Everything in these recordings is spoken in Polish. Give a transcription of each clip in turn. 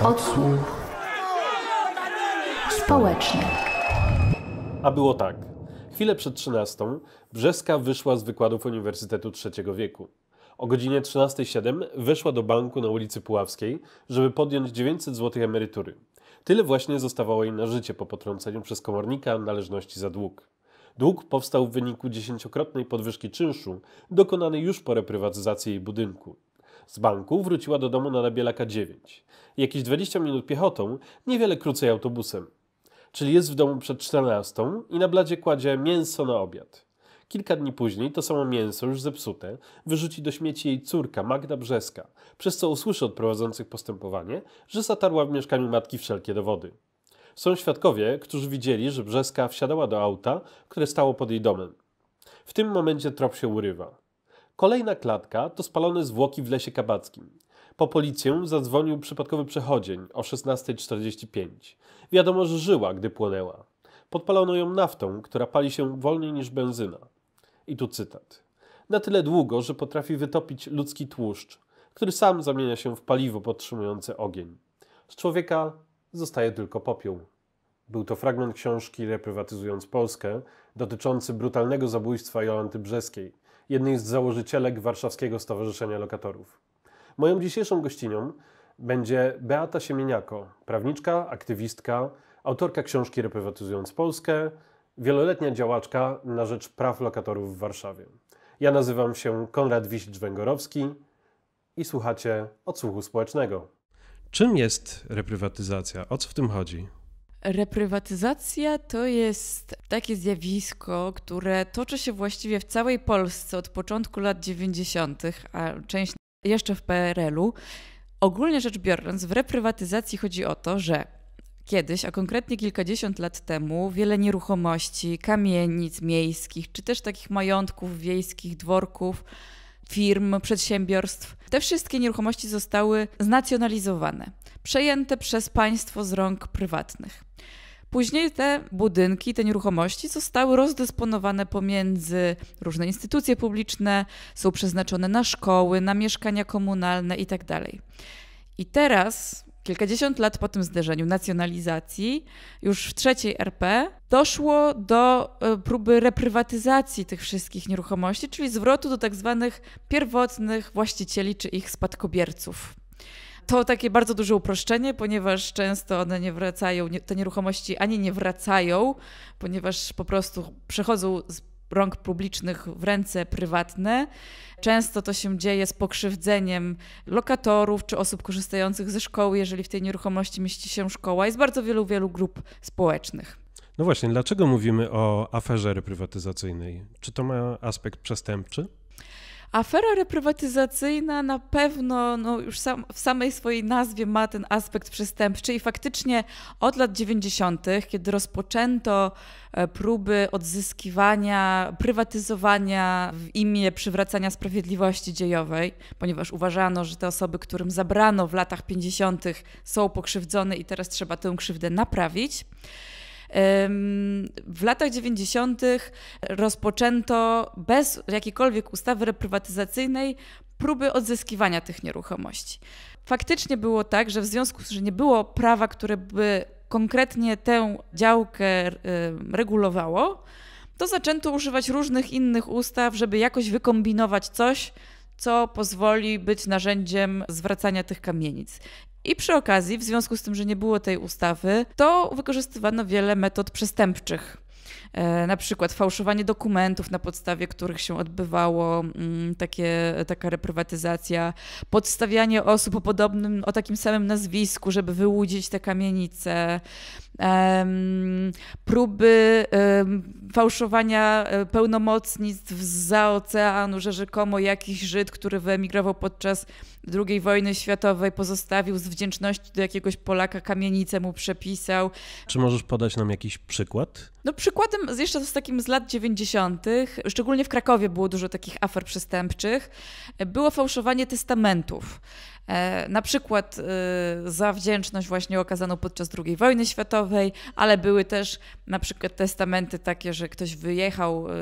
Odsłuch społeczny. A było tak. Chwilę przed 13 Brzeska wyszła z wykładów Uniwersytetu III wieku. O godzinie 13.07 weszła do banku na ulicy Puławskiej, żeby podjąć 900 zł emerytury. Tyle właśnie zostawało jej na życie po potrąceniu przez komornika należności za dług. Dług powstał w wyniku dziesięciokrotnej podwyżki czynszu, dokonanej już po reprywatyzacji jej budynku. Z banku wróciła do domu na Nabielaka 9. Jakieś 20 minut piechotą, niewiele krócej autobusem. Czyli jest w domu przed 14 i na bladzie kładzie mięso na obiad. Kilka dni później to samo mięso, już zepsute, wyrzuci do śmieci jej córka, Magda Brzeska, przez co usłyszy od prowadzących postępowanie, że zatarła w mieszkaniu matki wszelkie dowody. Są świadkowie, którzy widzieli, że Brzeska wsiadała do auta, które stało pod jej domem. W tym momencie trop się urywa. Kolejna klatka to spalone zwłoki w lesie kabackim. Po policję zadzwonił przypadkowy przechodzień o 16.45. Wiadomo, że żyła, gdy płonęła. Podpalono ją naftą, która pali się wolniej niż benzyna. I tu cytat. Na tyle długo, że potrafi wytopić ludzki tłuszcz, który sam zamienia się w paliwo podtrzymujące ogień. Z człowieka zostaje tylko popiół. Był to fragment książki Reprywatyzując Polskę dotyczący brutalnego zabójstwa Jolanty Brzeskiej jednej z założycielek Warszawskiego Stowarzyszenia Lokatorów. Moją dzisiejszą gościnią będzie Beata Siemieniako, prawniczka, aktywistka, autorka książki Reprywatyzując Polskę, wieloletnia działaczka na rzecz praw lokatorów w Warszawie. Ja nazywam się Konrad Wisić-Węgorowski i słuchacie Odsłuchu Społecznego. Czym jest reprywatyzacja? O co w tym chodzi? Reprywatyzacja to jest takie zjawisko, które toczy się właściwie w całej Polsce od początku lat 90., a część jeszcze w PRL-u. Ogólnie rzecz biorąc, w reprywatyzacji chodzi o to, że kiedyś, a konkretnie kilkadziesiąt lat temu, wiele nieruchomości, kamienic miejskich, czy też takich majątków wiejskich, dworków, firm, przedsiębiorstw. Te wszystkie nieruchomości zostały znacjonalizowane, przejęte przez państwo z rąk prywatnych. Później te budynki, te nieruchomości zostały rozdysponowane pomiędzy różne instytucje publiczne, są przeznaczone na szkoły, na mieszkania komunalne itd. Tak I teraz Kilkadziesiąt lat po tym zderzeniu nacjonalizacji, już w trzeciej RP, doszło do e, próby reprywatyzacji tych wszystkich nieruchomości, czyli zwrotu do tak zwanych pierwotnych właścicieli czy ich spadkobierców. To takie bardzo duże uproszczenie, ponieważ często one nie wracają, te nieruchomości ani nie wracają, ponieważ po prostu przechodzą z rąk publicznych w ręce prywatne. Często to się dzieje z pokrzywdzeniem lokatorów czy osób korzystających ze szkoły, jeżeli w tej nieruchomości mieści się szkoła i z bardzo wielu, wielu grup społecznych. No właśnie, dlaczego mówimy o aferze reprywatyzacyjnej? Czy to ma aspekt przestępczy? Afera reprywatyzacyjna na pewno no, już sam, w samej swojej nazwie ma ten aspekt przestępczy i faktycznie od lat 90., kiedy rozpoczęto e, próby odzyskiwania, prywatyzowania w imię przywracania sprawiedliwości dziejowej, ponieważ uważano, że te osoby, którym zabrano w latach 50., są pokrzywdzone i teraz trzeba tę krzywdę naprawić. W latach 90. rozpoczęto bez jakiejkolwiek ustawy reprywatyzacyjnej próby odzyskiwania tych nieruchomości. Faktycznie było tak, że w związku z tym, że nie było prawa, które by konkretnie tę działkę regulowało, to zaczęto używać różnych innych ustaw, żeby jakoś wykombinować coś, co pozwoli być narzędziem zwracania tych kamienic. I przy okazji, w związku z tym, że nie było tej ustawy, to wykorzystywano wiele metod przestępczych. E, na przykład fałszowanie dokumentów, na podstawie których się odbywało mm, takie, taka reprywatyzacja, podstawianie osób o podobnym, o takim samym nazwisku, żeby wyłudzić te kamienice, próby fałszowania e, pełnomocnictw za oceanu, że rzekomo jakiś Żyd, który wyemigrował podczas II wojny światowej, pozostawił z wdzięczności do jakiegoś Polaka kamienicę, mu przepisał. Czy możesz podać nam jakiś przykład? No przykładem tym, jeszcze z takim z lat 90., szczególnie w Krakowie było dużo takich afer przestępczych, było fałszowanie testamentów. E, na przykład e, za wdzięczność właśnie okazaną podczas II wojny światowej, ale były też na przykład testamenty takie, że ktoś wyjechał e,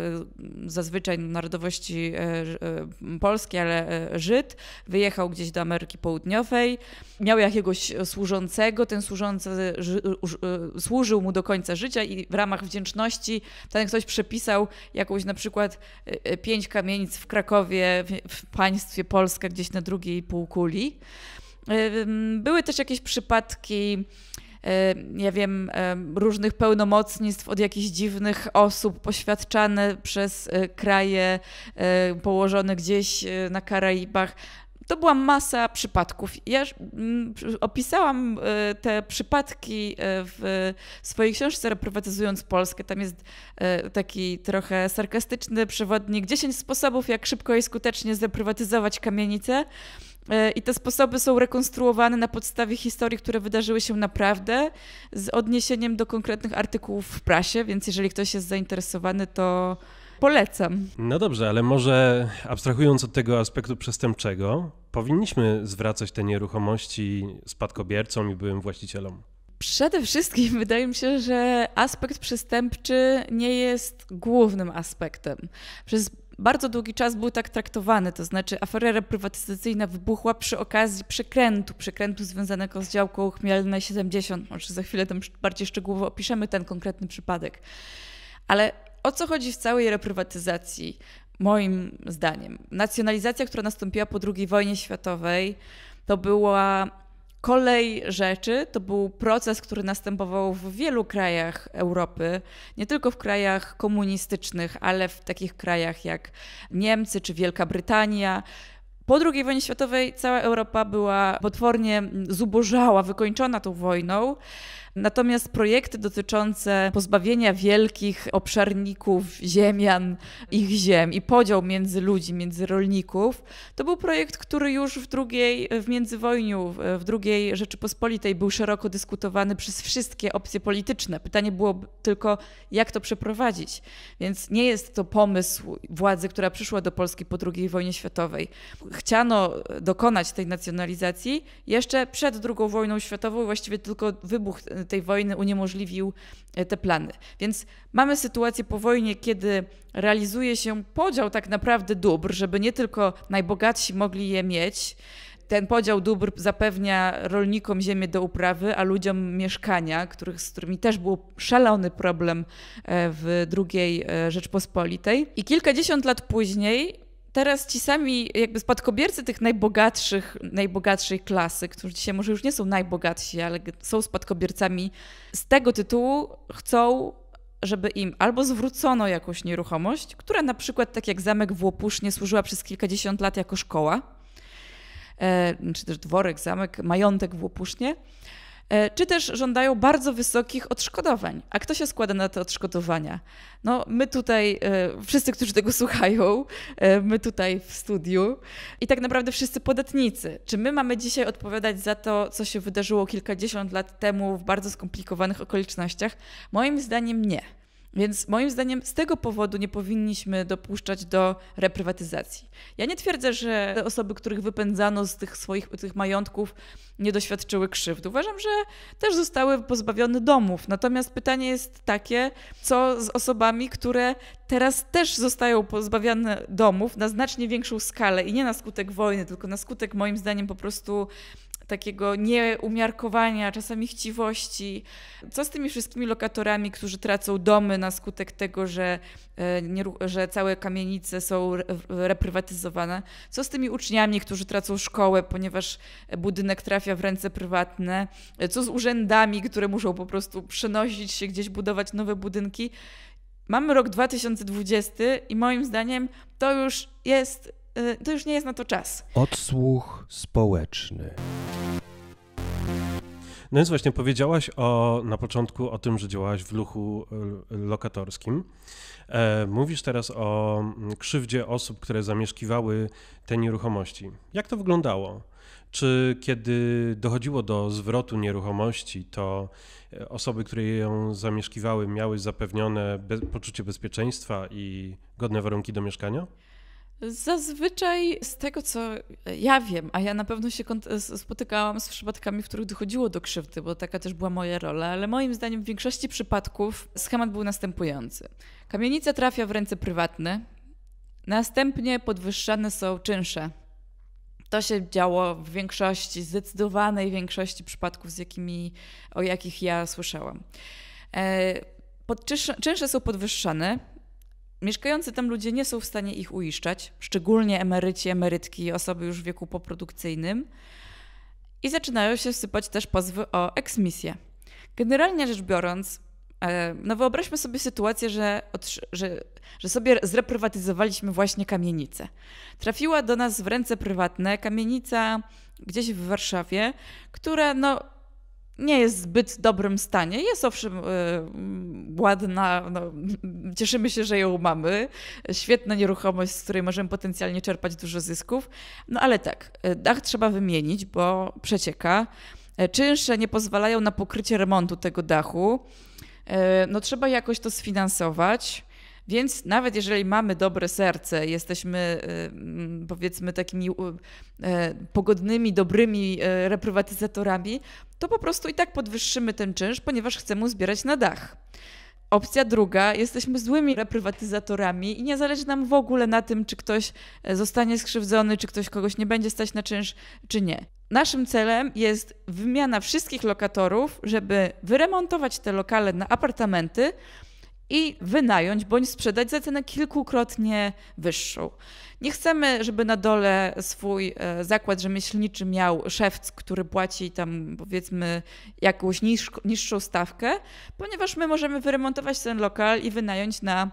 zazwyczaj narodowości polskiej, ale Żyd, wyjechał gdzieś do Ameryki Południowej, miał jakiegoś służącego, ten służący służył mu do końca życia i w ramach wdzięczności ten ktoś przepisał jakąś na przykład pięć kamienic w Krakowie, w państwie Polska gdzieś na drugiej półkuli były też jakieś przypadki, y, ja wiem, różnych pełnomocnictw od jakichś dziwnych osób poświadczane przez y, kraje y, położone gdzieś na Karaibach, to była masa przypadków. Ja opisałam e, te przypadki e, w swojej książce Reprywatyzując Polskę. Tam jest e, taki trochę sarkastyczny przewodnik 10 sposobów, jak szybko i skutecznie zeprywatyzować kamienicę. I te sposoby są rekonstruowane na podstawie historii, które wydarzyły się naprawdę, z odniesieniem do konkretnych artykułów w prasie, więc jeżeli ktoś jest zainteresowany, to polecam. No dobrze, ale może abstrahując od tego aspektu przestępczego, powinniśmy zwracać te nieruchomości spadkobiercom i byłym właścicielom? Przede wszystkim wydaje mi się, że aspekt przestępczy nie jest głównym aspektem. Przez bardzo długi czas był tak traktowany, to znaczy afera prywatyzacyjna wybuchła przy okazji przekrętu, przekrętu związanego z działką Chmielne 70. Może za chwilę tam bardziej szczegółowo opiszemy ten konkretny przypadek. Ale o co chodzi w całej reprywatyzacji? moim zdaniem. Nacjonalizacja, która nastąpiła po II wojnie światowej, to była kolej rzeczy, to był proces, który następował w wielu krajach Europy, nie tylko w krajach komunistycznych, ale w takich krajach jak Niemcy czy Wielka Brytania. Po II wojnie światowej cała Europa była potwornie zubożała, wykończona tą wojną. Natomiast projekty dotyczące pozbawienia wielkich obszarników, ziemian, ich ziem i podział między ludzi, między rolników, to był projekt, który już w drugiej, w międzywojniu, w drugiej Rzeczypospolitej był szeroko dyskutowany przez wszystkie opcje polityczne. Pytanie było tylko, jak to przeprowadzić. Więc nie jest to pomysł władzy, która przyszła do Polski po II wojnie światowej. Chciano dokonać tej nacjonalizacji jeszcze przed II wojną światową, właściwie tylko wybuch tej wojny uniemożliwił e, te plany. Więc mamy sytuację po wojnie, kiedy realizuje się podział tak naprawdę dóbr, żeby nie tylko najbogatsi mogli je mieć, ten podział dóbr zapewnia rolnikom ziemię do uprawy, a ludziom mieszkania, których, z którymi też był szalony problem e, w II e, Rzeczpospolitej. I kilkadziesiąt lat później teraz ci sami jakby spadkobiercy tych najbogatszych, najbogatszej klasy, którzy dzisiaj może już nie są najbogatsi, ale są spadkobiercami, z tego tytułu chcą, żeby im albo zwrócono jakąś nieruchomość, która na przykład, tak jak zamek w Łopusznie, służyła przez kilkadziesiąt lat jako szkoła, e, czy znaczy też dworek, zamek, majątek w Łopusznie, E, czy też żądają bardzo wysokich odszkodowań. A kto się składa na te odszkodowania? No, my tutaj, e, wszyscy, którzy tego słuchają, e, my tutaj w studiu i tak naprawdę wszyscy podatnicy. Czy my mamy dzisiaj odpowiadać za to, co się wydarzyło kilkadziesiąt lat temu w bardzo skomplikowanych okolicznościach? Moim zdaniem nie. Więc moim zdaniem z tego powodu nie powinniśmy dopuszczać do reprywatyzacji. Ja nie twierdzę, że te osoby, których wypędzano z tych swoich tych majątków, nie doświadczyły krzywd. Uważam, że też zostały pozbawione domów. Natomiast pytanie jest takie, co z osobami, które teraz też zostają pozbawiane domów na znacznie większą skalę i nie na skutek wojny, tylko na skutek moim zdaniem po prostu takiego nieumiarkowania, czasami chciwości. Co z tymi wszystkimi lokatorami, którzy tracą domy na skutek tego, że, e, że całe kamienice są reprywatyzowane? Co z tymi uczniami, którzy tracą szkołę, ponieważ budynek trafia w ręce prywatne? Co z urzędami, które muszą po prostu przenosić się gdzieś, budować nowe budynki? Mamy rok 2020 i moim zdaniem to już jest e, to już nie jest na to czas. Odsłuch społeczny. No więc właśnie powiedziałaś o, na początku o tym, że działałaś w luchu e, lokatorskim. E, mówisz teraz o mm, krzywdzie osób, które zamieszkiwały te nieruchomości. Jak to wyglądało? Czy kiedy dochodziło do zwrotu nieruchomości, to e, osoby, które ją zamieszkiwały, miały zapewnione be poczucie bezpieczeństwa i godne warunki do mieszkania? Zazwyczaj z tego, co ja wiem, a ja na pewno się spotykałam z przypadkami, w których dochodziło do krzywdy, bo taka też była moja rola, ale moim zdaniem w większości przypadków schemat był następujący. Kamienica trafia w ręce prywatne, następnie podwyższane są czynsze. To się działo w większości, zdecydowanej większości przypadków, z jakimi, o jakich ja słyszałam. E, Pod, czynsze są podwyższane, Mieszkający tam ludzie nie są w stanie ich uiszczać, szczególnie emeryci, emerytki, osoby już w wieku poprodukcyjnym. I zaczynają się sypać też pozwy o eksmisję. Generalnie rzecz biorąc, e, no wyobraźmy sobie sytuację, że, że, że sobie zreprywatyzowaliśmy właśnie kamienicę. Trafiła do nas w ręce prywatne kamienica gdzieś w Warszawie, która no, nie jest w zbyt dobrym stanie. Jest owszem yy, ładna, no, cieszymy się, że ją mamy. Świetna nieruchomość, z której możemy potencjalnie czerpać dużo zysków. No ale tak, e, dach trzeba wymienić, bo przecieka. E, czynsze nie pozwalają na pokrycie remontu tego dachu. Yy, no trzeba jakoś to sfinansować. Więc nawet jeżeli mamy dobre serce, jesteśmy y, mm, powiedzmy takimi e, pogodnymi, dobrymi e, reprywatyzatorami, to po prostu i tak podwyższymy ten czynsz, ponieważ chcemy zbierać na dach. Opcja druga, jesteśmy złymi reprywatyzatorami i nie zależy nam w ogóle na tym, czy ktoś e, zostanie skrzywdzony, czy ktoś kogoś nie będzie stać na czynsz, czy nie. Naszym celem jest wymiana wszystkich lokatorów, żeby wyremontować te lokale na apartamenty, i wynająć bądź sprzedać za cenę kilkukrotnie wyższą. Nie chcemy, żeby na dole swój e, zakład rzemieślniczy miał szewc, który płaci tam powiedzmy jakąś niższą stawkę, ponieważ my możemy wyremontować ten lokal i wynająć na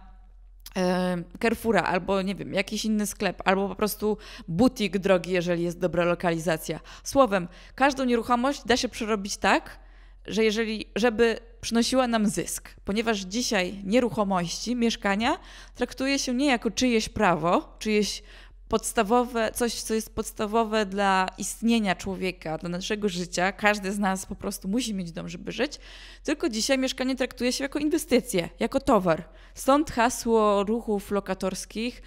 e, Carrefoura albo nie wiem, jakiś inny sklep, albo po prostu butik drogi, jeżeli jest dobra lokalizacja. Słowem, każdą nieruchomość da się przerobić tak, że jeżeli, żeby przynosiła nam zysk, ponieważ dzisiaj nieruchomości, mieszkania traktuje się nie jako czyjeś prawo, czyjeś podstawowe, coś, co jest podstawowe dla istnienia człowieka, dla naszego życia. Każdy z nas po prostu musi mieć dom, żeby żyć. Tylko dzisiaj mieszkanie traktuje się jako inwestycję, jako towar. Stąd hasło ruchów lokatorskich,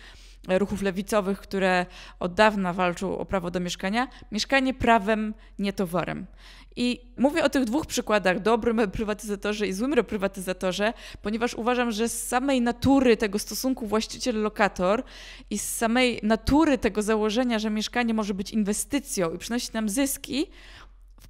ruchów lewicowych, które od dawna walczą o prawo do mieszkania. Mieszkanie prawem, nie towarem. I mówię o tych dwóch przykładach, dobrym prywatyzatorze i złym reprywatyzatorze, ponieważ uważam, że z samej natury tego stosunku właściciel-lokator i z samej natury tego założenia, że mieszkanie może być inwestycją i przynosić nam zyski,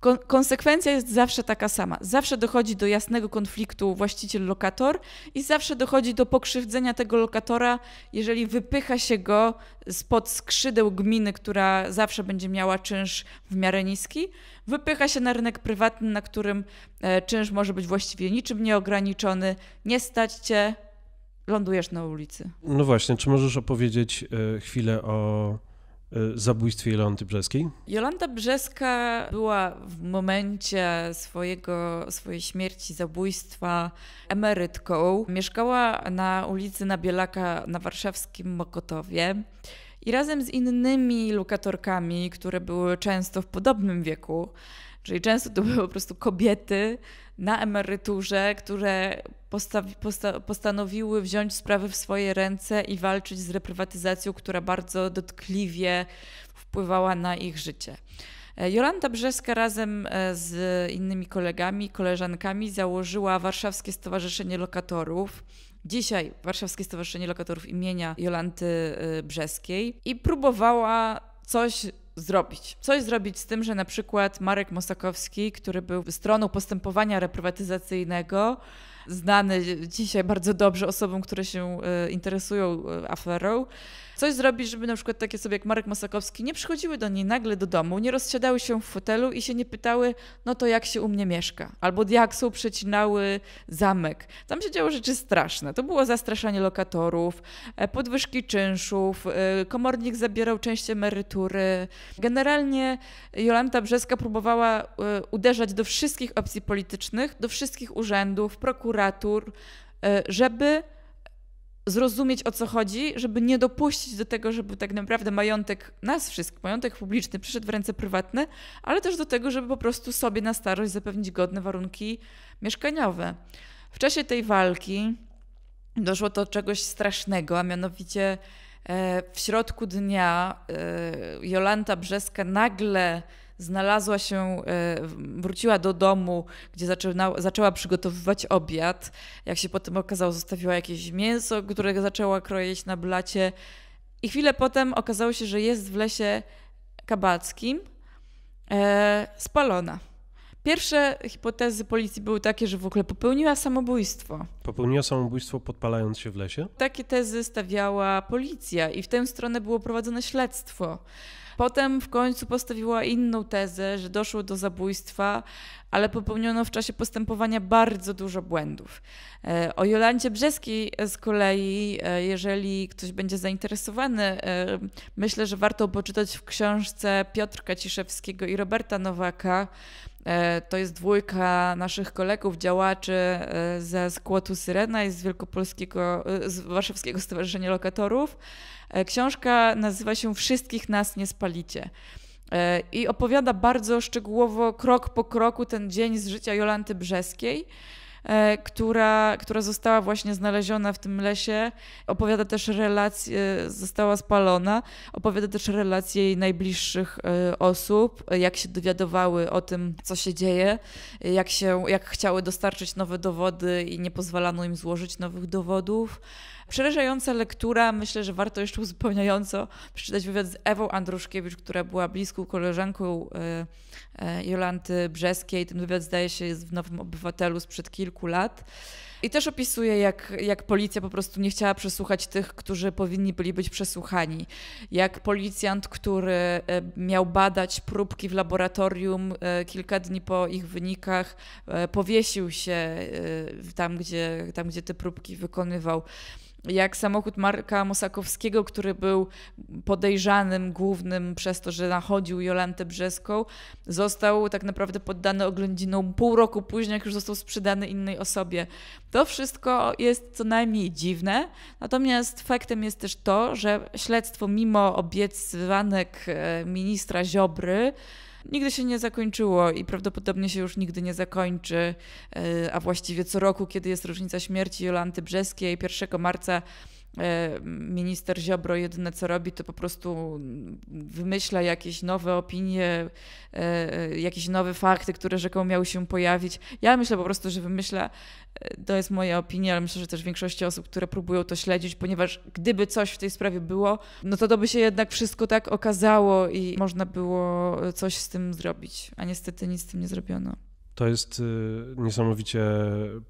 Kon konsekwencja jest zawsze taka sama. Zawsze dochodzi do jasnego konfliktu właściciel-lokator i zawsze dochodzi do pokrzywdzenia tego lokatora, jeżeli wypycha się go spod skrzydeł gminy, która zawsze będzie miała czynsz w miarę niski, wypycha się na rynek prywatny, na którym e, czynsz może być właściwie niczym nieograniczony, nie stać cię, lądujesz na ulicy. No właśnie, czy możesz opowiedzieć e, chwilę o Y, zabójstwie Jolanty Brzeskiej? Jolanta Brzeska była w momencie swojego, swojej śmierci, zabójstwa emerytką. Mieszkała na ulicy Nabielaka na warszawskim Mokotowie i razem z innymi lokatorkami, które były często w podobnym wieku, Czyli często to były po prostu kobiety na emeryturze, które posta, postanowiły wziąć sprawy w swoje ręce i walczyć z reprywatyzacją, która bardzo dotkliwie wpływała na ich życie. E, Jolanta Brzeska razem e, z innymi kolegami, koleżankami założyła Warszawskie Stowarzyszenie Lokatorów. Dzisiaj Warszawskie Stowarzyszenie Lokatorów imienia Jolanty e, Brzeskiej i próbowała coś zrobić. Coś zrobić z tym, że na przykład Marek Mosakowski, który był stroną postępowania reprywatyzacyjnego, znany dzisiaj bardzo dobrze osobom, które się e, interesują e, aferą, coś zrobić, żeby na przykład takie sobie jak Marek Masakowski nie przychodziły do niej nagle do domu, nie rozsiadały się w fotelu i się nie pytały, no to jak się u mnie mieszka, albo diaksą przecinały zamek. Tam się działo rzeczy straszne. To było zastraszanie lokatorów, e, podwyżki czynszów, komornik zabierał część emerytury. Generalnie Jolanta Brzeska próbowała uderzać do wszystkich opcji politycznych, do wszystkich urzędów, prokuratorów, literatur, y, żeby zrozumieć o co chodzi, żeby nie dopuścić do tego, żeby tak naprawdę majątek nas wszystkich, majątek publiczny przyszedł w ręce prywatne, ale też do tego, żeby po prostu sobie na starość zapewnić godne warunki mieszkaniowe. W czasie tej walki doszło do czegoś strasznego, a mianowicie e, w środku dnia e, Jolanta Brzeska nagle znalazła się, e, wróciła do domu, gdzie zaczyna, zaczęła przygotowywać obiad. Jak się potem okazało, zostawiła jakieś mięso, którego zaczęła kroić na blacie. I chwilę potem okazało się, że jest w lesie kabackim e, spalona. Pierwsze hipotezy policji były takie, że w ogóle popełniła samobójstwo. Popełniła samobójstwo podpalając się w lesie? Takie tezy stawiała policja i w tę stronę było prowadzone śledztwo. Potem w końcu postawiła inną tezę, że doszło do zabójstwa, ale popełniono w czasie postępowania bardzo dużo błędów. E, o Jolancie Brzeskiej e, z kolei, e, jeżeli ktoś będzie zainteresowany, myślę, że warto poczytać w książce Piotra Ciszewskiego i Roberta Nowaka E, to jest dwójka naszych kolegów, działaczy e, ze skłotu Syrena i z Wielkopolskiego, e, z Warszawskiego Stowarzyszenia Lokatorów. Książka nazywa się Wszystkich nas nie spalicie. I opowiada bardzo szczegółowo, krok po kroku, ten dzień z życia Jolanty Brzeskiej. E, która, która została właśnie znaleziona w tym lesie. Opowiada też relacje, została spalona, opowiada też relacje jej najbliższych e, osób, jak się dowiadowały o tym, co się dzieje, jak, się, jak chciały dostarczyć nowe dowody i nie pozwalano im złożyć nowych dowodów. Przerażająca lektura, myślę, że warto jeszcze uzupełniająco przeczytać wywiad z Ewą Andruszkiewicz, która była bliską koleżanką y, y, Jolanty Brzeskiej. Ten wywiad zdaje się jest w Nowym Obywatelu sprzed kilku lat. I też opisuje, jak, jak policja po prostu nie chciała przesłuchać tych, którzy powinni byli być przesłuchani. Jak policjant, który y, miał badać próbki w laboratorium kilka dni po ich wynikach, powiesił się tam, gdzie, tam, gdzie te próbki wykonywał jak samochód Marka Mosakowskiego, który był podejrzanym głównym przez to, że nachodził Jolantę Brzeską, został tak naprawdę poddany oględzinom pół roku później, jak już został sprzedany innej osobie. To wszystko jest co najmniej dziwne, natomiast faktem jest też to, że śledztwo mimo obiecywanek e, ministra Ziobry, nigdy się nie zakończyło i prawdopodobnie się już nigdy nie zakończy, e, a właściwie co roku, kiedy jest rocznica śmierci Jolanty Brzeskiej, 1 marca E, minister Ziobro jedyne co robi, to po prostu wymyśla jakieś nowe opinie, e, e, jakieś nowe fakty, które rzekomo miały się pojawić. Ja myślę po prostu, że wymyśla, to jest moja opinia, ale myślę, że też większości osób, które próbują to śledzić, ponieważ gdyby coś w tej sprawie było, no to to by się jednak wszystko tak okazało i można było coś z tym zrobić, a niestety nic z tym nie zrobiono. To jest y, niesamowicie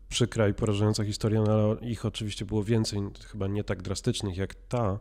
przykra i porażająca historia, no ale ich oczywiście było więcej, chyba nie tak drastycznych jak ta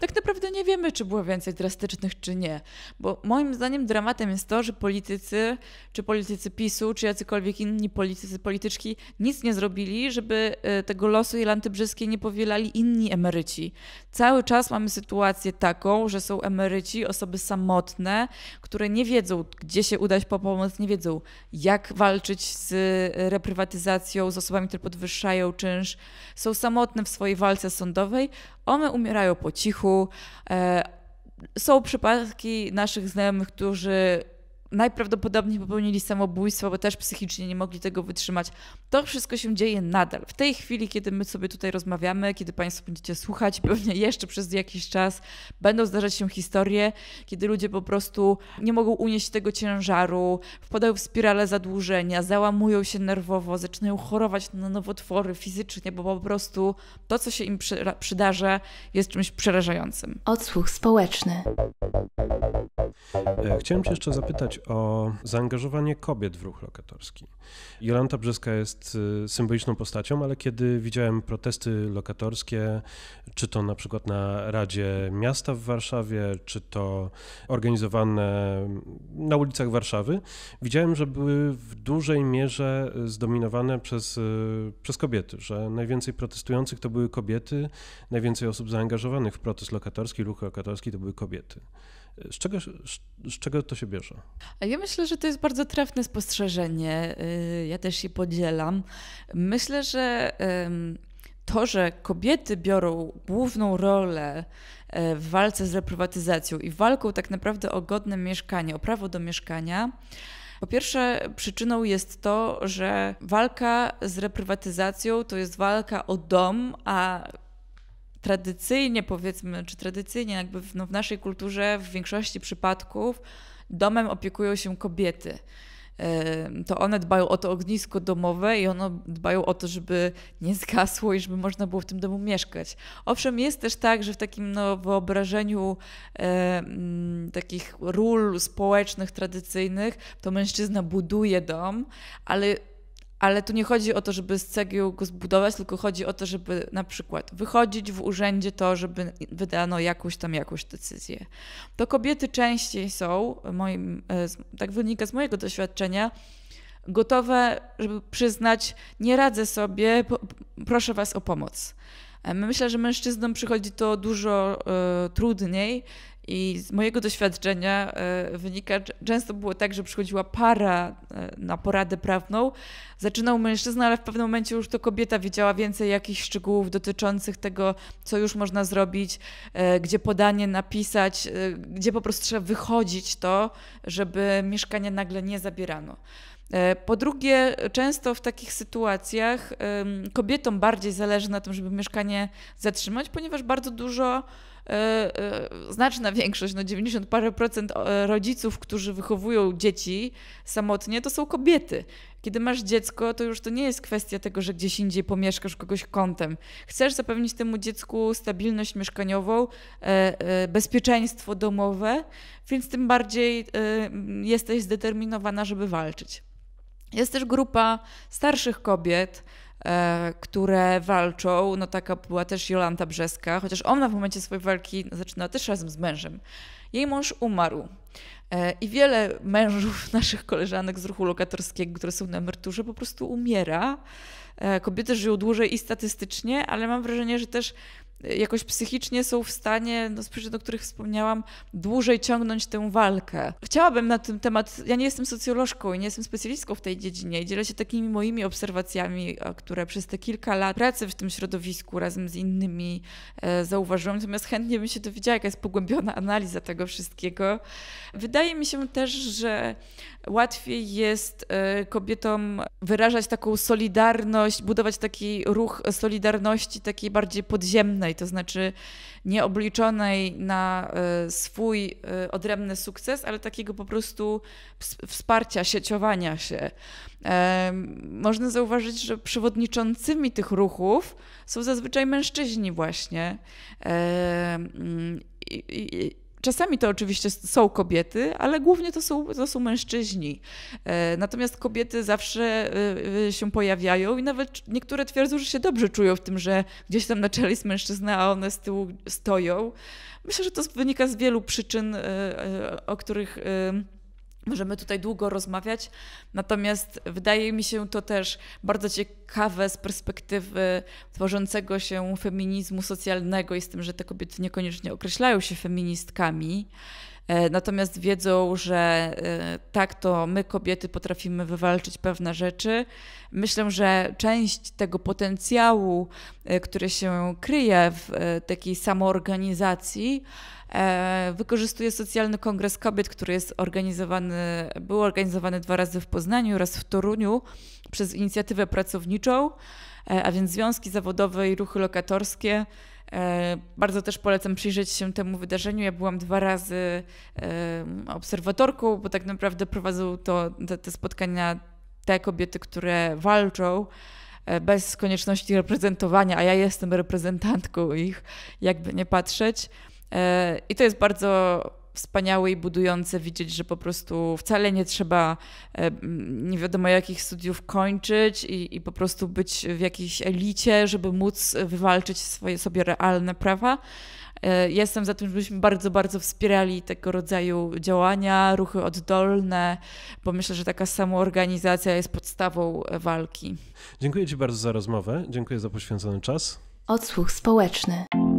tak naprawdę nie wiemy, czy było więcej drastycznych, czy nie. Bo moim zdaniem dramatem jest to, że politycy, czy politycy PiSu, czy jacykolwiek inni politycy, polityczki nic nie zrobili, żeby e, tego losu Jelanty Brzyskiej nie powielali inni emeryci. Cały czas mamy sytuację taką, że są emeryci, osoby samotne, które nie wiedzą, gdzie się udać po pomoc, nie wiedzą, jak walczyć z e, reprywatyzacją, z osobami, które podwyższają czynsz, są samotne w swojej walce sądowej one umierają po cichu. E, są przypadki naszych znajomych, którzy najprawdopodobniej popełnili samobójstwo, bo też psychicznie nie mogli tego wytrzymać. To wszystko się dzieje nadal. W tej chwili, kiedy my sobie tutaj rozmawiamy, kiedy Państwo będziecie słuchać, pewnie jeszcze przez jakiś czas będą zdarzać się historie, kiedy ludzie po prostu nie mogą unieść tego ciężaru, wpadają w spirale zadłużenia, załamują się nerwowo, zaczynają chorować na nowotwory fizycznie, bo po prostu to, co się im przy, przydarza, jest czymś przerażającym. Odsłuch społeczny. E, chciałem Cię jeszcze zapytać o zaangażowanie kobiet w ruch lokatorski. Jolanta Brzeska jest y, symboliczną postacią, ale kiedy widziałem protesty lokatorskie, czy to na przykład na Radzie Miasta w Warszawie, czy to organizowane na ulicach Warszawy, widziałem, że były w dużej mierze zdominowane przez, y, przez kobiety, że najwięcej protestujących to były kobiety, najwięcej osób zaangażowanych w protest lokatorski, ruch lokatorski to były kobiety. Z czego, z czego to się bierze? Ja myślę, że to jest bardzo trafne spostrzeżenie. Y, ja też się podzielam. Myślę, że to, że kobiety biorą główną rolę e, w walce z reprywatyzacją i walką tak naprawdę o godne mieszkanie, o prawo do mieszkania, po pierwsze, przyczyną jest to, że walka z reprywatyzacją to jest walka o dom, a tradycyjnie powiedzmy, czy tradycyjnie jakby w, no, w naszej kulturze w większości przypadków domem opiekują się kobiety to one dbają o to ognisko domowe i one dbają o to, żeby nie zgasło i żeby można było w tym domu mieszkać. Owszem, jest też tak, że w takim no, wyobrażeniu e, takich ról społecznych, tradycyjnych, to mężczyzna buduje dom, ale ale tu nie chodzi o to, żeby z cegieł go zbudować, tylko chodzi o to, żeby na przykład wychodzić w urzędzie to, żeby wydano jakąś tam jakąś decyzję. To kobiety częściej są, moim, e, tak wynika z mojego doświadczenia, gotowe, żeby przyznać, nie radzę sobie, proszę was o pomoc. E, myślę, że mężczyznom przychodzi to dużo y, trudniej i z mojego doświadczenia e, wynika, często było tak, że przychodziła para e, na poradę prawną, zaczynał mężczyzna, ale w pewnym momencie już to kobieta wiedziała więcej jakichś szczegółów dotyczących tego, co już można zrobić, e, gdzie podanie napisać, gdzie po prostu trzeba wychodzić to, żeby mieszkanie nagle nie zabierano. Po drugie, często w takich sytuacjach kobietom bardziej zależy na tym, żeby mieszkanie zatrzymać, ponieważ bardzo dużo E, e, znaczna większość, no 90 parę procent e, rodziców, którzy wychowują dzieci samotnie, to są kobiety. Kiedy masz dziecko, to już to nie jest kwestia tego, że gdzieś indziej pomieszkasz kogoś kątem. Chcesz zapewnić temu dziecku stabilność mieszkaniową, bezpieczeństwo domowe, więc tym bardziej jesteś zdeterminowana, żeby walczyć. Jest też grupa starszych kobiet, E, które walczą. No taka była też Jolanta Brzeska, chociaż ona w momencie swojej walki zaczynała też razem z mężem. Jej mąż umarł. E, I wiele mężów naszych koleżanek z ruchu lokatorskiego, które są na emeryturze, po prostu umiera. E, kobiety żyją dłużej i statystycznie, ale mam wrażenie, że też jakoś psychicznie są w stanie, no z przyczyn, o których wspomniałam, dłużej ciągnąć tę walkę. Chciałabym na ten temat, ja nie jestem socjolożką i nie jestem specjalistką w tej dziedzinie i dzielę się takimi moimi obserwacjami, które przez te kilka lat pracy w tym środowisku razem z innymi e, zauważyłam, natomiast chętnie bym się dowiedziała, jaka jest pogłębiona analiza tego wszystkiego. Wydaje mi się też, że łatwiej jest e, kobietom wyrażać taką solidarność, budować taki ruch solidarności, takiej bardziej podziemnej, obliczonej, to znaczy nie obliczonej na e, swój e, odrębny sukces, ale takiego po prostu wsparcia, sieciowania się. E, można zauważyć, że przewodniczącymi tych ruchów są zazwyczaj mężczyźni właśnie. Mm, i, Czasami to oczywiście są kobiety, ale głównie to są, to są mężczyźni. E, natomiast kobiety zawsze e, e, się pojawiają i nawet niektóre twierdzą, że się dobrze czują w tym, że gdzieś tam na czele jest mężczyzna, a one z tyłu stoją. Myślę, że to wynika z wielu przyczyn, o których Możemy tutaj długo rozmawiać, natomiast wydaje mi się to też bardzo ciekawe z perspektywy tworzącego się feminizmu socjalnego i z tym, że te kobiety niekoniecznie określają się feministkami, e, natomiast wiedzą, że e, tak to my kobiety potrafimy wywalczyć pewne rzeczy. Myślę, że część tego potencjału, e, który się kryje w takiej samoorganizacji, E, wykorzystuje Socjalny Kongres Kobiet, który jest organizowany, był organizowany dwa razy w Poznaniu oraz w Toruniu przez inicjatywę pracowniczą, e, a więc związki zawodowe i ruchy lokatorskie. E, bardzo też polecam przyjrzeć się temu wydarzeniu. Ja byłam dwa razy obserwatorką, bo tak naprawdę prowadzą to, te, te spotkania te kobiety, które walczą bez konieczności reprezentowania, a ja jestem reprezentantką ich, jakby nie patrzeć. E, I to jest bardzo wspaniałe i budujące widzieć, że po prostu wcale nie trzeba e, nie wiadomo jakich studiów kończyć i, i po prostu być w jakiejś elicie, żeby móc wywalczyć swoje sobie realne prawa. E, jestem za tym, żebyśmy bardzo, bardzo wspierali tego rodzaju działania, ruchy oddolne, bo myślę, że taka samoorganizacja jest podstawą walki. Dziękuję Ci bardzo za rozmowę. Dziękuję za poświęcony czas. Odsłuch społeczny.